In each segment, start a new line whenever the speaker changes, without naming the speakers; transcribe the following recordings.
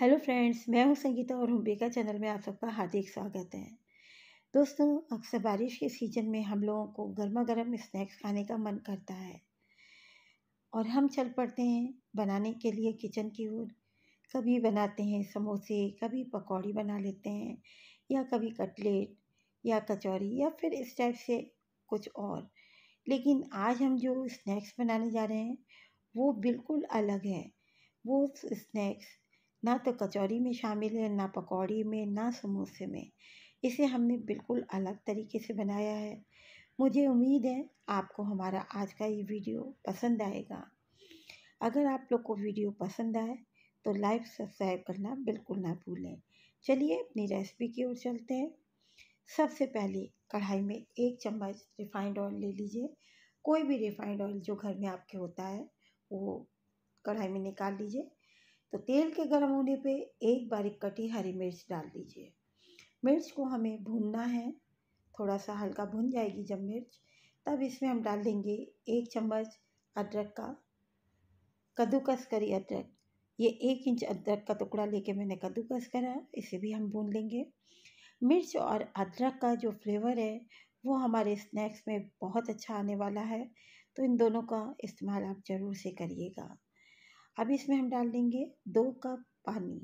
hello friends मैं हूं संगीता और हुबेका चैनल में आप सबका हार्दिक स्वागत है दोस्तों अक्सर बारिश के सीज़न में हम लोगों को गर्मा गर्म स्नैक्स खाने का मन करता है और हम चल पड़ते हैं बनाने के लिए किचन की ओर कभी बनाते हैं समोसे कभी पकौड़ी बना लेते हैं या कभी कटलेट या कचौरी या फिर इस टाइप से कुछ और लेकिन आज हम जो स्नैक्स बनाने जा रहे हैं वो बिल्कुल अलग है वो स्नैक्स ना तो कचौरी में शामिल है ना पकौड़ी में ना समोसे में इसे हमने बिल्कुल अलग तरीके से बनाया है मुझे उम्मीद है आपको हमारा आज का ये वीडियो पसंद आएगा अगर आप लोग को वीडियो पसंद आए तो लाइक सब्सक्राइब करना बिल्कुल ना भूलें चलिए अपनी रेसिपी की ओर चलते हैं सबसे पहले कढ़ाई में एक चम्मच रिफाइंड ऑयल ले लीजिए कोई भी रिफाइंड ऑयल जो घर में आपके होता है वो कढ़ाई में निकाल लीजिए तो तेल के गर्म होने पे एक बारीक कटी हरी मिर्च डाल दीजिए मिर्च को हमें भूनना है थोड़ा सा हल्का भुन जाएगी जब मिर्च तब इसमें हम डाल देंगे एक चम्मच अदरक का कद्दूकस करी अदरक ये एक इंच अदरक का टुकड़ा लेके मैंने कद्दूकस करा इसे भी हम भून लेंगे मिर्च और अदरक का जो फ्लेवर है वो हमारे स्नैक्स में बहुत अच्छा आने वाला है तो इन दोनों का इस्तेमाल आप ज़रूर से करिएगा अब इसमें हम डाल देंगे दो कप पानी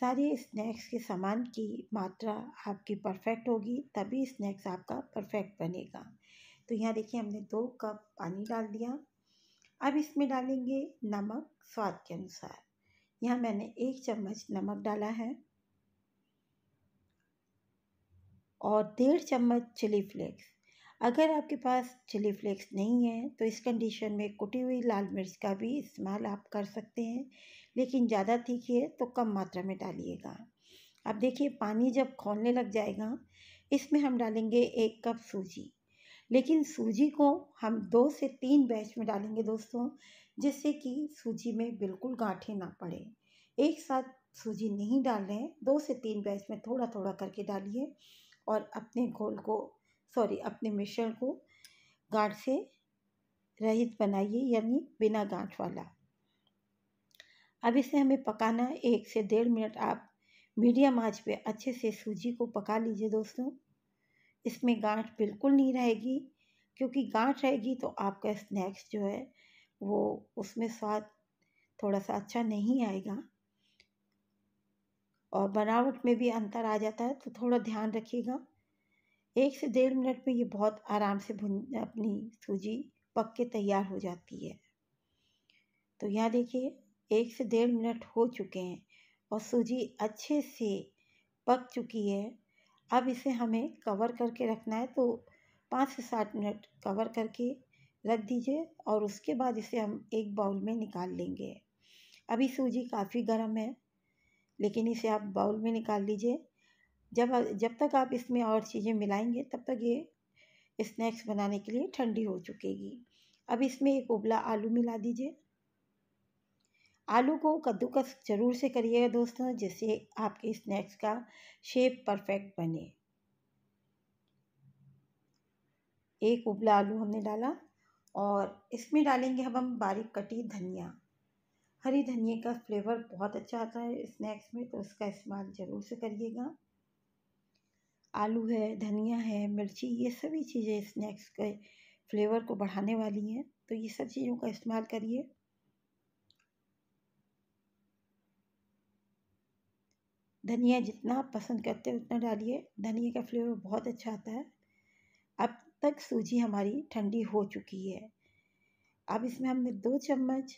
सारे स्नैक्स के सामान की मात्रा आपकी परफेक्ट होगी तभी स्नैक्स आपका परफेक्ट बनेगा तो यहाँ देखिए हमने दो कप पानी डाल दिया अब इसमें डालेंगे नमक स्वाद के अनुसार यहाँ मैंने एक चम्मच नमक डाला है और डेढ़ चम्मच चिली फ्लेक्स अगर आपके पास चिली फ्लेक्स नहीं है तो इस कंडीशन में कुटी हुई लाल मिर्च का भी इस्तेमाल आप कर सकते हैं लेकिन ज़्यादा तीखी है तो कम मात्रा में डालिएगा अब देखिए पानी जब खोलने लग जाएगा इसमें हम डालेंगे एक कप सूजी लेकिन सूजी को हम दो से तीन बैच में डालेंगे दोस्तों जिससे कि सूजी में बिल्कुल गाँठे ना पड़े एक साथ सूजी नहीं डाल रहे हैं दो से तीन बैच में थोड़ा थोड़ा करके डालिए और अपने घोल को सॉरी अपने मिश्रण को गांठ से रहित बनाइए यानी बिना गांठ वाला अब इसे हमें पकाना है एक से डेढ़ मिनट आप मीडियम आंच पे अच्छे से सूजी को पका लीजिए दोस्तों इसमें गांठ बिल्कुल नहीं रहेगी क्योंकि गांठ रहेगी तो आपका स्नैक्स जो है वो उसमें स्वाद थोड़ा सा अच्छा नहीं आएगा और बनावट में भी अंतर आ जाता है तो थोड़ा ध्यान रखिएगा एक से डेढ़ मिनट में ये बहुत आराम से भुन अपनी सूजी पक के तैयार हो जाती है तो यहाँ देखिए एक से डेढ़ मिनट हो चुके हैं और सूजी अच्छे से पक चुकी है अब इसे हमें कवर करके रखना है तो पाँच से सात मिनट कवर करके रख दीजिए और उसके बाद इसे हम एक बाउल में निकाल लेंगे अभी सूजी काफ़ी गर्म है लेकिन इसे आप बाउल में निकाल लीजिए जब जब तक आप इसमें और चीज़ें मिलाएंगे तब तक ये स्नैक्स बनाने के लिए ठंडी हो चुकेगी अब इसमें एक उबला आलू मिला दीजिए आलू को कद्दूकस ज़रूर से करिएगा दोस्तों जिससे आपके स्नैक्स का शेप परफेक्ट बने एक उबला आलू हमने डाला और इसमें डालेंगे हम हम बारीक कटी धनिया हरी धनिया का फ्लेवर बहुत अच्छा आता है स्नैक्स में तो उसका इस्तेमाल ज़रूर से करिएगा आलू है धनिया है मिर्ची ये सभी चीज़ें स्नैक्स के फ्लेवर को बढ़ाने वाली हैं तो ये सब चीज़ों का इस्तेमाल करिए धनिया जितना आप पसंद करते हैं उतना डालिए धनिया का फ्लेवर बहुत अच्छा आता है अब तक सूजी हमारी ठंडी हो चुकी है अब इसमें हमने दो चम्मच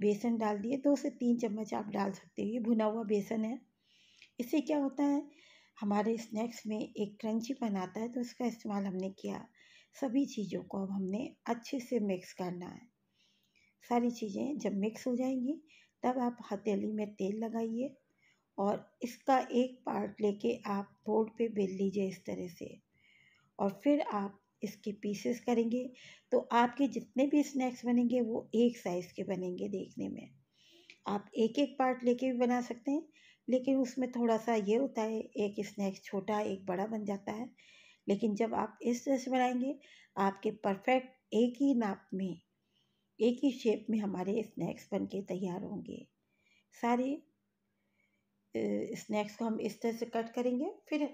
बेसन डाल दिए दो से तीन चम्मच आप डाल सकते हो ये भुना हुआ बेसन है इससे क्या होता है हमारे स्नैक्स में एक क्रंचीपन आता है तो इसका इस्तेमाल हमने किया सभी चीज़ों को अब हमने अच्छे से मिक्स करना है सारी चीज़ें जब मिक्स हो जाएंगी तब आप हथेली में तेल लगाइए और इसका एक पार्ट लेके आप बोर्ड पे बेल लीजिए इस तरह से और फिर आप इसके पीसेस करेंगे तो आपके जितने भी स्नैक्स बनेंगे वो एक साइज़ के बनेंगे देखने में आप एक एक पार्ट लेके भी बना सकते हैं लेकिन उसमें थोड़ा सा ये होता है एक स्नैक्स छोटा एक बड़ा बन जाता है लेकिन जब आप इस तरह से बनाएंगे आपके परफेक्ट एक ही नाप में एक ही शेप में हमारे स्नैक्स बन के तैयार होंगे सारे स्नैक्स को हम इस तरह से कट करेंगे फिर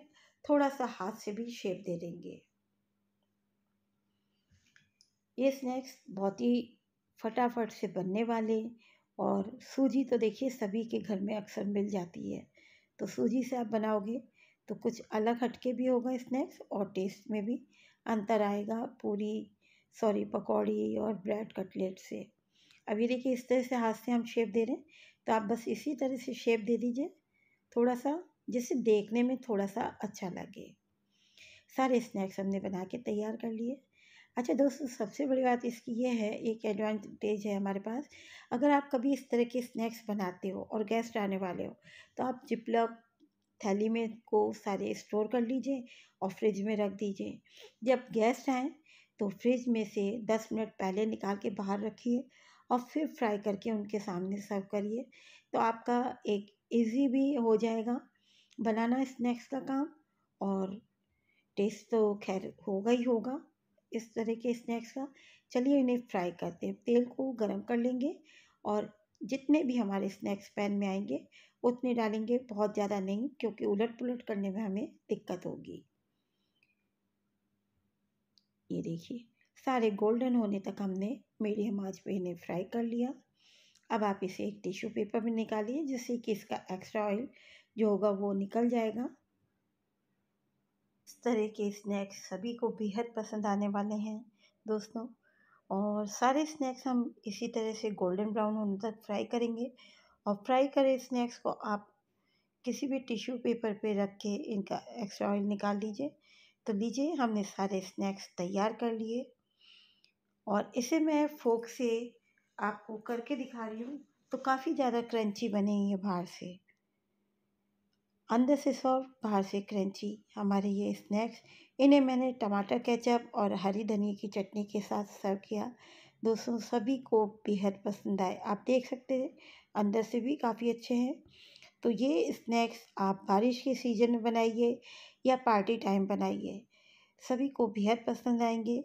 थोड़ा सा हाथ से भी शेप दे देंगे ये स्नैक्स बहुत ही फटाफट से बनने वाले और सूजी तो देखिए सभी के घर में अक्सर मिल जाती है तो सूजी से आप बनाओगे तो कुछ अलग हटके भी होगा स्नैक्स और टेस्ट में भी अंतर आएगा पूरी सॉरी पकौड़ी और ब्रेड कटलेट से अब ये देखिए इस तरह से हाथ से हम शेप दे रहे हैं तो आप बस इसी तरह से शेप दे दीजिए थोड़ा सा जिससे देखने में थोड़ा सा अच्छा लगे सारे स्नैक्स हमने बना के तैयार कर लिए अच्छा दोस्तों सबसे बड़ी बात इसकी ये है एक एडवांटेज है हमारे पास अगर आप कभी इस तरह के स्नैक्स बनाते हो और गेस्ट आने वाले हो तो आप जिपलक थैली में को सारे स्टोर कर लीजिए और फ्रिज में रख दीजिए जब गेस्ट आए तो फ्रिज में से दस मिनट पहले निकाल के बाहर रखिए और फिर फ्राई करके उनके सामने सर्व करिए तो आपका एक इजी भी हो जाएगा बनाना स्नैक्स का काम और टेस्ट तो खैर होगा ही होगा इस तरह के स्नैक्स का चलिए इन्हें फ्राई करते हैं तेल को गरम कर लेंगे और जितने भी हमारे स्नैक्स पैन में आएंगे उतने डालेंगे बहुत ज़्यादा नहीं क्योंकि उलट पुलट करने में हमें दिक्कत होगी ये देखिए सारे गोल्डन होने तक हमने मीडियम आँच पे इन्हें फ्राई कर लिया अब आप इसे एक टिश्यू पेपर में निकालिए जिससे कि इसका एक्स्ट्रा ऑयल जो होगा वो निकल जाएगा इस तरह के स्नैक्स सभी को बेहद पसंद आने वाले हैं दोस्तों और सारे स्नैक्स हम इसी तरह से गोल्डन ब्राउन होने तक फ्राई करेंगे और फ्राई करे स्नैक्स को आप किसी भी टिश्यू पेपर पे रख के इनका एक्स्ट्रा ऑयल निकाल लीजिए तो लीजिए हमने सारे स्नैक्स तैयार कर लिए और इसे मैं फोक से आपको करके दिखा रही हूँ तो काफ़ी ज़्यादा क्रंची बने ये बाहर से अंदर से सॉफ्ट बाहर से क्रंची हमारे ये स्नैक्स इन्हें मैंने टमाटर केचप और हरी धनिया की चटनी के साथ सर्व किया दोस्तों सभी को बेहद पसंद आए आप देख सकते हैं अंदर से भी काफ़ी अच्छे हैं तो ये स्नैक्स आप बारिश के सीज़न में बनाइए या पार्टी टाइम बनाइए सभी को बेहद पसंद आएंगे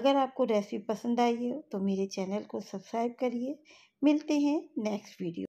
अगर आपको रेसिपी पसंद आई हो तो मेरे चैनल को सब्सक्राइब करिए मिलते हैं नेक्स्ट वीडियो